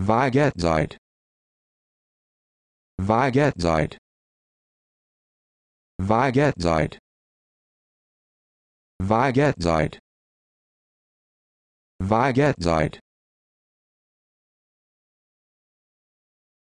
Weigedzeit. Weigedzeit. Weigedzeit. Weigedzeit. Weigedzeit.